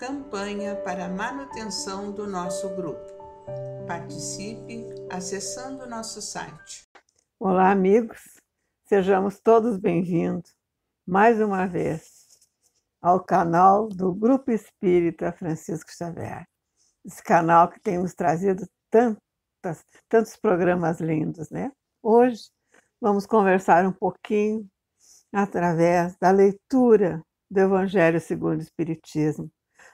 Campanha para a manutenção do nosso grupo. Participe acessando o nosso site. Olá, amigos. Sejamos todos bem-vindos mais uma vez ao canal do Grupo Espírita Francisco Xavier. Esse canal que tem nos trazido tantas, tantos programas lindos, né? Hoje vamos conversar um pouquinho através da leitura do Evangelho segundo o Espiritismo,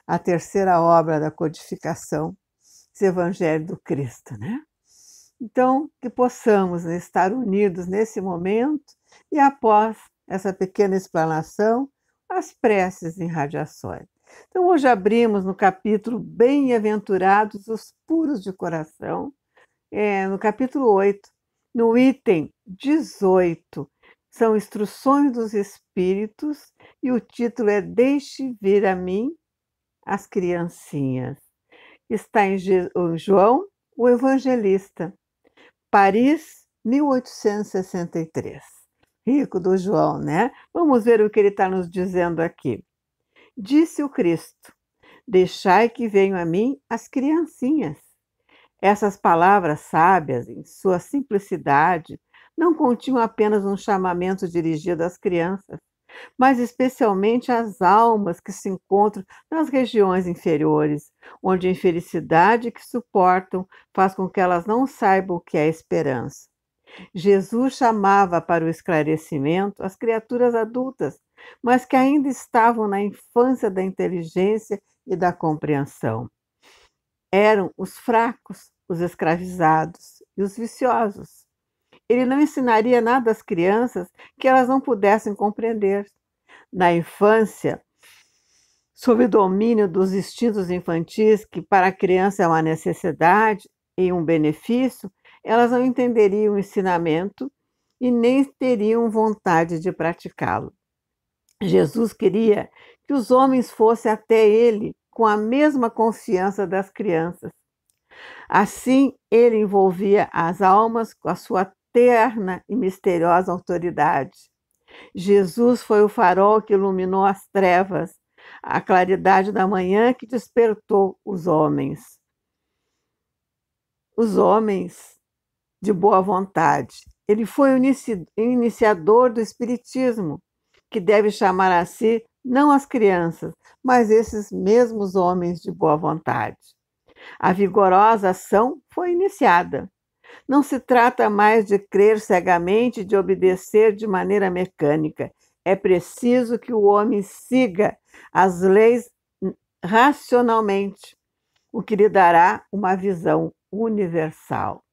a terceira obra da codificação, esse Evangelho do Cristo, né? Então, que possamos né, estar unidos nesse momento e após essa pequena explanação, as preces em radiações. Então, hoje abrimos no capítulo Bem-aventurados os puros de coração, é, no capítulo 8, no item 18. São instruções dos Espíritos e o título é Deixe vir a mim as criancinhas. Está em João, o Evangelista, Paris, 1863. Rico do João, né? Vamos ver o que ele está nos dizendo aqui. Disse o Cristo: Deixai que venham a mim as criancinhas. Essas palavras sábias, em sua simplicidade, não continham apenas um chamamento dirigido às crianças, mas especialmente as almas que se encontram nas regiões inferiores, onde a infelicidade que suportam faz com que elas não saibam o que é esperança. Jesus chamava para o esclarecimento as criaturas adultas, mas que ainda estavam na infância da inteligência e da compreensão. Eram os fracos, os escravizados e os viciosos. Ele não ensinaria nada às crianças que elas não pudessem compreender. Na infância, sob o domínio dos instintos infantis, que para a criança é uma necessidade e um benefício, elas não entenderiam o ensinamento e nem teriam vontade de praticá-lo. Jesus queria que os homens fossem até ele com a mesma confiança das crianças. Assim, ele envolvia as almas com a sua Eterna e misteriosa autoridade. Jesus foi o farol que iluminou as trevas, a claridade da manhã que despertou os homens. Os homens de boa vontade. Ele foi o iniciador do Espiritismo, que deve chamar a si não as crianças, mas esses mesmos homens de boa vontade. A vigorosa ação foi iniciada não se trata mais de crer cegamente, de obedecer de maneira mecânica. É preciso que o homem siga as leis hum, racionalmente, o que lhe dará uma visão universal.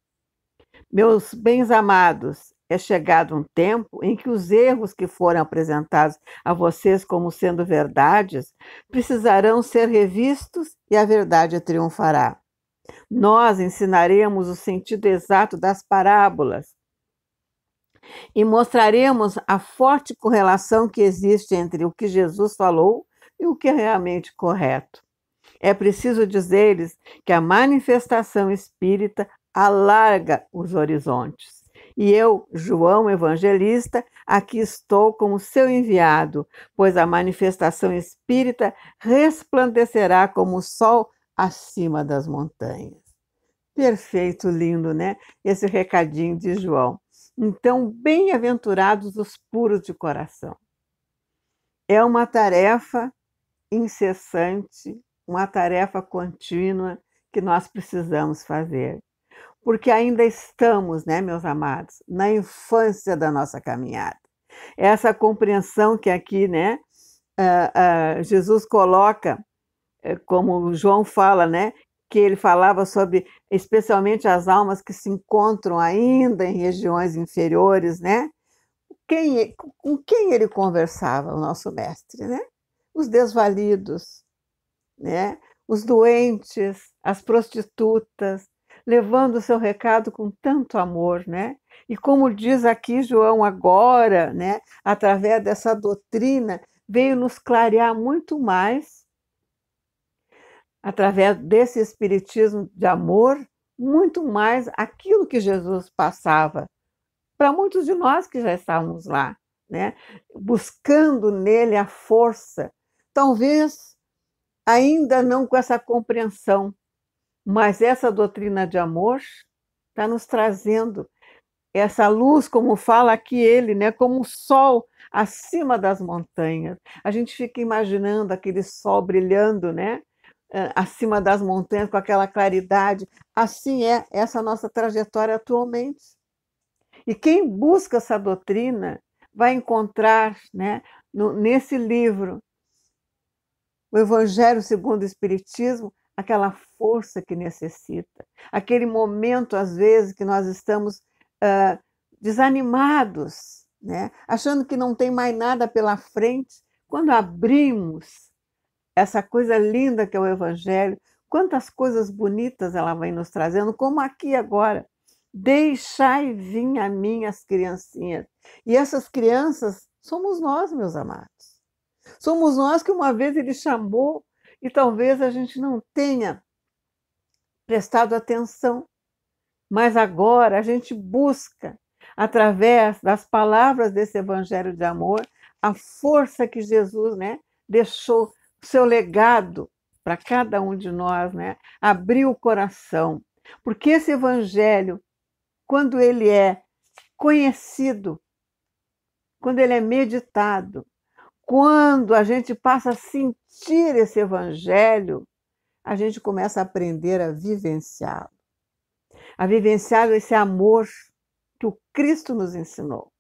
Meus bens amados, é chegado um tempo em que os erros que foram apresentados a vocês como sendo verdades precisarão ser revistos e a verdade triunfará. Nós ensinaremos o sentido exato das parábolas e mostraremos a forte correlação que existe entre o que Jesus falou e o que é realmente correto. É preciso dizer-lhes que a manifestação espírita alarga os horizontes. E eu, João Evangelista, aqui estou como seu enviado, pois a manifestação espírita resplandecerá como o sol acima das montanhas. Perfeito, lindo, né? Esse recadinho de João. Então, bem-aventurados os puros de coração. É uma tarefa incessante, uma tarefa contínua que nós precisamos fazer. Porque ainda estamos, né, meus amados, na infância da nossa caminhada. Essa compreensão que aqui, né, uh, uh, Jesus coloca eh, como João fala, né? Que ele falava sobre, especialmente as almas que se encontram ainda em regiões inferiores, né? Quem, com quem ele conversava, o nosso mestre, né? Os desvalidos, né? Os doentes, as prostitutas, levando o seu recado com tanto amor, né? E como diz aqui João agora, né, através dessa doutrina, veio nos clarear muito mais através desse espiritismo de amor, muito mais aquilo que Jesus passava para muitos de nós que já estávamos lá, né? Buscando nele a força, talvez ainda não com essa compreensão, mas essa doutrina de amor está nos trazendo essa luz, como fala aqui ele, né? Como o sol acima das montanhas. A gente fica imaginando aquele sol brilhando, né? É, acima das montanhas com aquela claridade. Assim é essa nossa trajetória atualmente. E quem busca essa doutrina vai encontrar né, no, nesse livro, o Evangelho segundo o Espiritismo, aquela força que necessita, aquele momento, às vezes, que nós estamos uh, desanimados, né, achando que não tem mais nada pela frente. Quando abrimos essa coisa linda que é o Evangelho, quantas coisas bonitas ela vai nos trazendo, como aqui agora. Deixai vir a mim as criancinhas. E essas crianças somos nós, meus amados. Somos nós que uma vez ele chamou e talvez a gente não tenha prestado atenção. Mas agora a gente busca, através das palavras desse evangelho de amor, a força que Jesus né, deixou seu legado para cada um de nós, né? Abrir o coração. Porque esse evangelho, quando ele é conhecido, quando ele é meditado, quando a gente passa a sentir esse evangelho, a gente começa a aprender a vivenciá-lo. A vivenciar esse amor que o Cristo nos ensinou,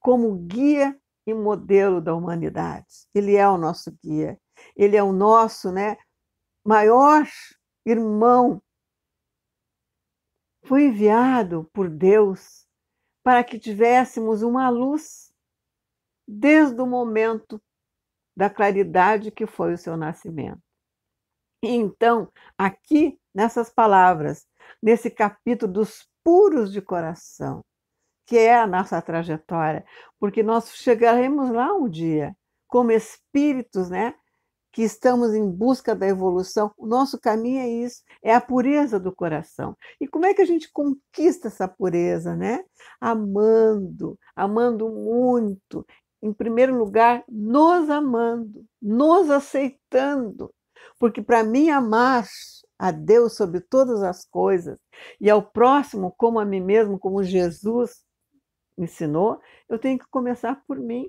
como guia e modelo da humanidade. Ele é o nosso guia, ele é o nosso, né, maior irmão. Foi enviado por Deus para que tivéssemos uma luz desde o momento da claridade que foi o seu nascimento. E então, aqui nessas palavras, nesse capítulo dos puros de coração, que é a nossa trajetória, porque nós chegaremos lá um dia como espíritos, né, que estamos em busca da evolução. O nosso caminho é isso, é a pureza do coração. E como é que a gente conquista essa pureza, né? Amando, amando muito. Em primeiro lugar, nos amando, nos aceitando. Porque para mim, amar a Deus sobre todas as coisas e ao próximo como a mim mesmo, como Jesus ensinou, eu tenho que começar por mim.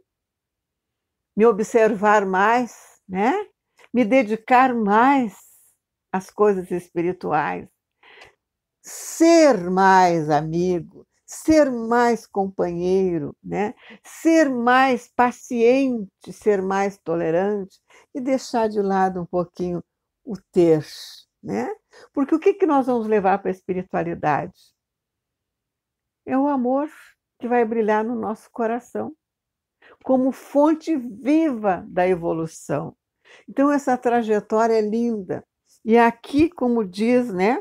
Me observar mais, né? me dedicar mais às coisas espirituais, ser mais amigo, ser mais companheiro, né? ser mais paciente, ser mais tolerante e deixar de lado um pouquinho o ter. Né? Porque o que, que nós vamos levar para a espiritualidade? É o amor que vai brilhar no nosso coração como fonte viva da evolução. Então, essa trajetória é linda. E aqui, como diz, né?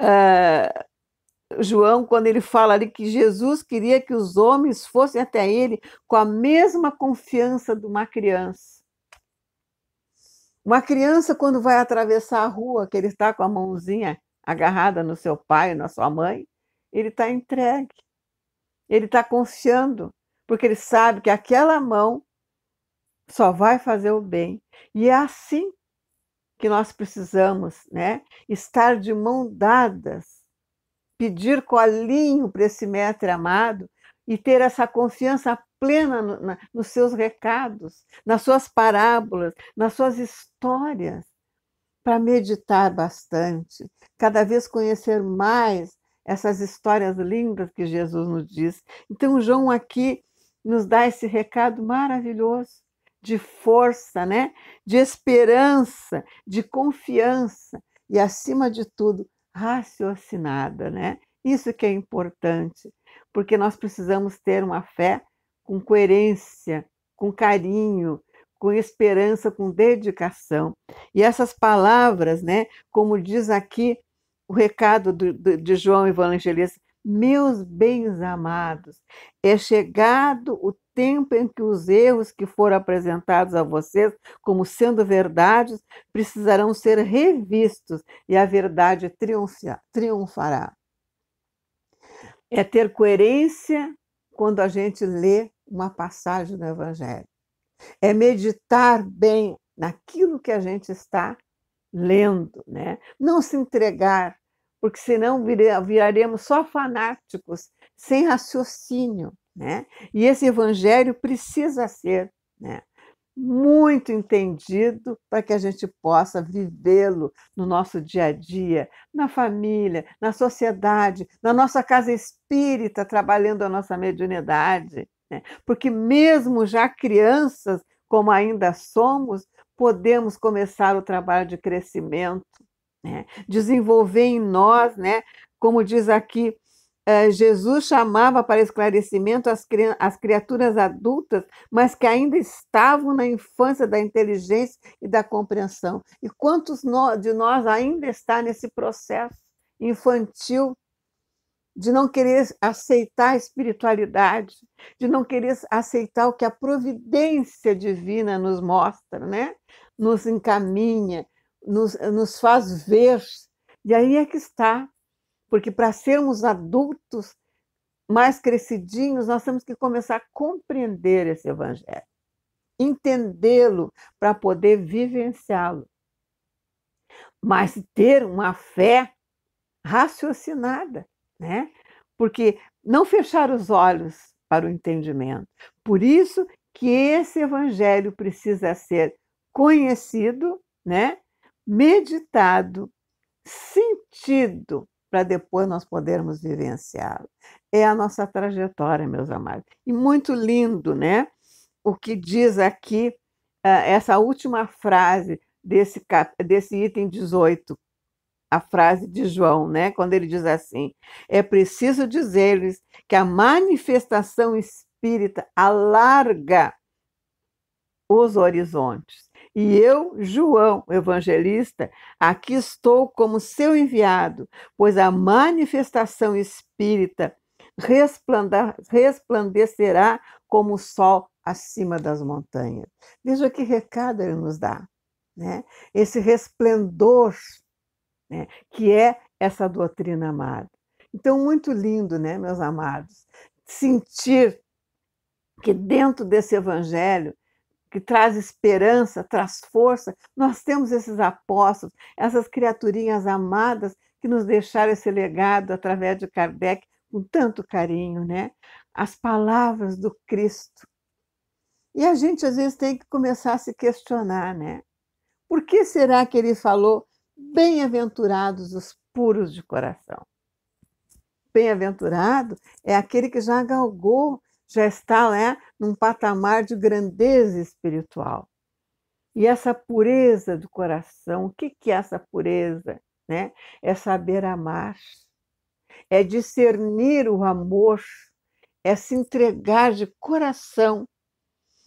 Uh, João, quando ele fala ali que Jesus queria que os homens fossem até ele com a mesma confiança de uma criança. Uma criança, quando vai atravessar a rua, que ele está com a mãozinha agarrada no seu pai, na sua mãe, ele está entregue. Ele está confiando, porque ele sabe que aquela mão só vai fazer o bem. E é assim que nós precisamos, né? Estar de mão dadas, pedir colinho para esse mestre amado e ter essa confiança plena no, na, nos seus recados, nas suas parábolas, nas suas histórias, para meditar bastante, cada vez conhecer mais essas histórias lindas que Jesus nos diz. Então, João aqui nos dá esse recado maravilhoso de força, né? de esperança, de confiança e, acima de tudo, raciocinada. Né? Isso que é importante, porque nós precisamos ter uma fé com coerência, com carinho, com esperança, com dedicação. E essas palavras, né, como diz aqui o recado do, do, de João Evangelista, meus bens amados, é chegado o tempo em que os erros que foram apresentados a vocês como sendo verdades precisarão ser revistos e a verdade triunfará. É ter coerência quando a gente lê uma passagem do Evangelho. É meditar bem naquilo que a gente está lendo, né? Não se entregar porque senão viraremos só fanáticos, sem raciocínio. Né? E esse evangelho precisa ser né, muito entendido para que a gente possa vivê-lo no nosso dia a dia, na família, na sociedade, na nossa casa espírita, trabalhando a nossa mediunidade. Né? Porque, mesmo já crianças, como ainda somos, podemos começar o trabalho de crescimento né? desenvolver em nós, né? como diz aqui, eh, Jesus chamava para esclarecimento as, cri as criaturas adultas, mas que ainda estavam na infância da inteligência e da compreensão. E quantos de nós ainda está nesse processo infantil de não querer aceitar a espiritualidade, de não querer aceitar o que a providência divina nos mostra, né? Nos encaminha, nos, nos faz ver. E aí é que está, porque para sermos adultos mais crescidinhos, nós temos que começar a compreender esse evangelho, entendê-lo para poder vivenciá-lo. Mas ter uma fé raciocinada, né? Porque não fechar os olhos para o entendimento. Por isso que esse evangelho precisa ser conhecido, né? meditado, sentido, para depois nós podermos vivenciá-lo. É a nossa trajetória, meus amados. E muito lindo, né? O que diz aqui ah, essa última frase desse, cap... desse item 18, a frase de João, né? Quando ele diz assim: é preciso dizer-lhes que a manifestação espírita alarga os horizontes e eu, João, evangelista, aqui estou como seu enviado, pois a manifestação espírita resplandecerá como o sol acima das montanhas. Veja que recado ele nos dá, né? Esse resplendor né? que é essa doutrina amada. Então, muito lindo, né, meus amados? Sentir que dentro desse evangelho que traz esperança, traz força. Nós temos esses apóstolos, essas criaturinhas amadas que nos deixaram esse legado através de Kardec com tanto carinho, né? As palavras do Cristo. E a gente às vezes tem que começar a se questionar, né? Por que será que ele falou bem-aventurados os puros de coração? Bem-aventurado é aquele que já galgou já está né, num patamar de grandeza espiritual. E essa pureza do coração, o que, que é essa pureza? Né? É saber amar, é discernir o amor, é se entregar de coração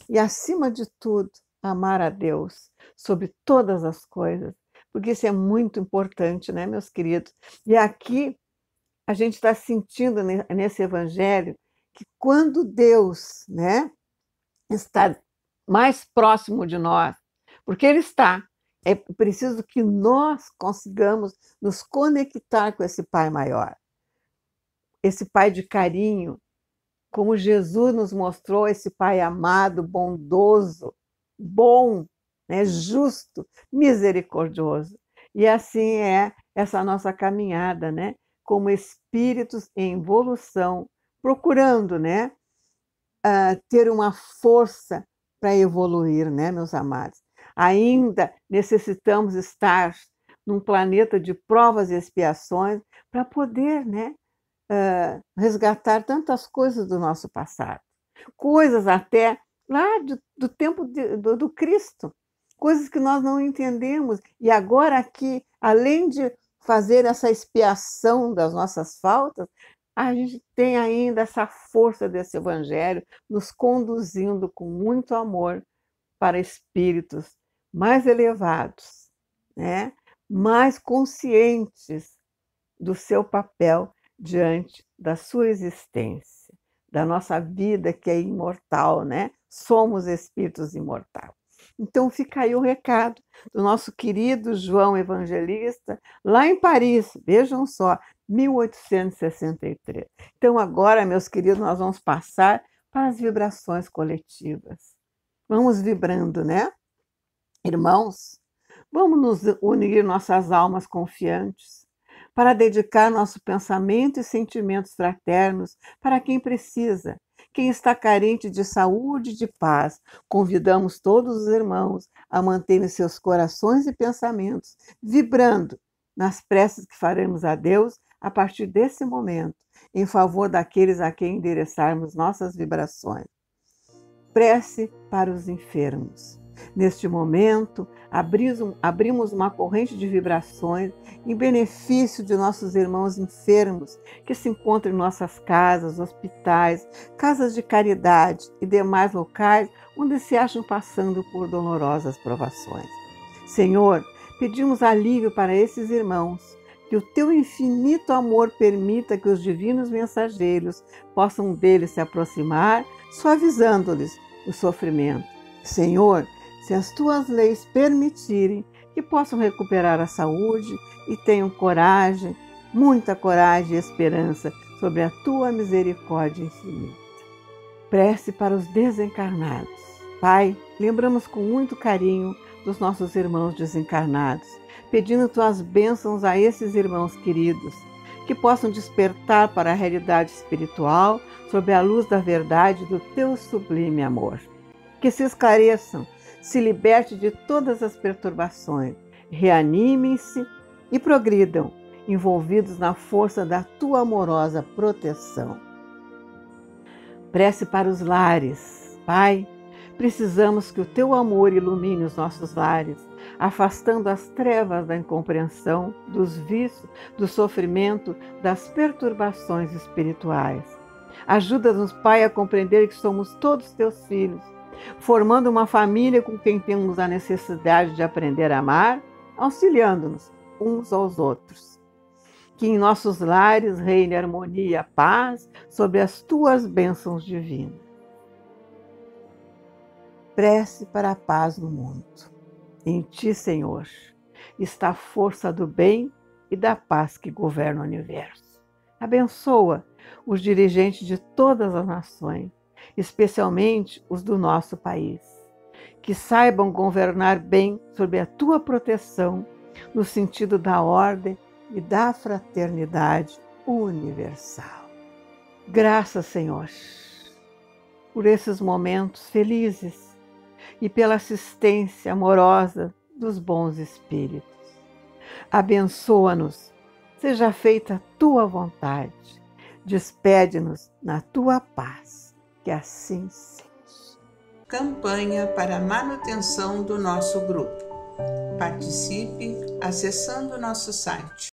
e, acima de tudo, amar a Deus sobre todas as coisas, porque isso é muito importante, né, meus queridos? E aqui a gente está sentindo nesse evangelho que quando Deus né, está mais próximo de nós, porque Ele está, é preciso que nós consigamos nos conectar com esse Pai maior, esse Pai de carinho, como Jesus nos mostrou, esse Pai amado, bondoso, bom, né, justo, misericordioso. E assim é essa nossa caminhada, né? Como espíritos em evolução, procurando, né, uh, ter uma força para evoluir, né, meus amados. Ainda necessitamos estar num planeta de provas e expiações para poder, né, uh, resgatar tantas coisas do nosso passado, coisas até lá do, do tempo de, do, do Cristo, coisas que nós não entendemos e agora aqui, além de fazer essa expiação das nossas faltas, a gente tem ainda essa força desse Evangelho nos conduzindo com muito amor para espíritos mais elevados, né? mais conscientes do seu papel diante da sua existência, da nossa vida que é imortal, né? Somos espíritos imortais. Então fica aí o recado do nosso querido João Evangelista, lá em Paris. Vejam só, 1863. Então, agora, meus queridos, nós vamos passar para as vibrações coletivas. Vamos vibrando, né? Irmãos, vamos nos unir nossas almas confiantes para dedicar nosso pensamento e sentimentos fraternos para quem precisa, quem está carente de saúde e de paz. Convidamos todos os irmãos a manterem seus corações e pensamentos vibrando nas preces que faremos a Deus a partir desse momento em favor daqueles a quem endereçarmos nossas vibrações. Prece para os enfermos. Neste momento, abrimos uma corrente de vibrações em benefício de nossos irmãos enfermos que se encontram em nossas casas, hospitais, casas de caridade e demais locais onde se acham passando por dolorosas provações. Senhor, pedimos alívio para esses irmãos que o teu infinito amor permita que os divinos mensageiros possam deles se aproximar, suavizando-lhes o sofrimento. Senhor, se as tuas leis permitirem que possam recuperar a saúde e tenham coragem, muita coragem e esperança sobre a tua misericórdia infinita. Prece para os desencarnados. Pai, lembramos com muito carinho dos nossos irmãos desencarnados pedindo tuas bênçãos a esses irmãos queridos, que possam despertar para a realidade espiritual sob a luz da verdade do teu sublime amor. Que se esclareçam, se liberte de todas as perturbações, reanimem-se e progridam, envolvidos na força da tua amorosa proteção. Prece para os lares. Pai, precisamos que o teu amor ilumine os nossos lares afastando as trevas da incompreensão, dos vícios, do sofrimento, das perturbações espirituais. Ajuda-nos, Pai, a compreender que somos todos teus filhos, formando uma família com quem temos a necessidade de aprender a amar, auxiliando-nos uns aos outros. Que em nossos lares reine harmonia, paz, sobre as tuas bênçãos divinas. Prece para a paz no mundo. Em ti, Senhor, está a força do bem e da paz que governa o universo. Abençoa os dirigentes de todas as nações, especialmente os do nosso país, que saibam governar bem sob a tua proteção, no sentido da ordem e da fraternidade universal. Graças, Senhor, por esses momentos felizes e pela assistência amorosa dos bons espíritos. Abençoa-nos, seja feita a tua vontade. Despede-nos na tua paz, que assim seja. Campanha para a manutenção do nosso grupo. Participe acessando nosso site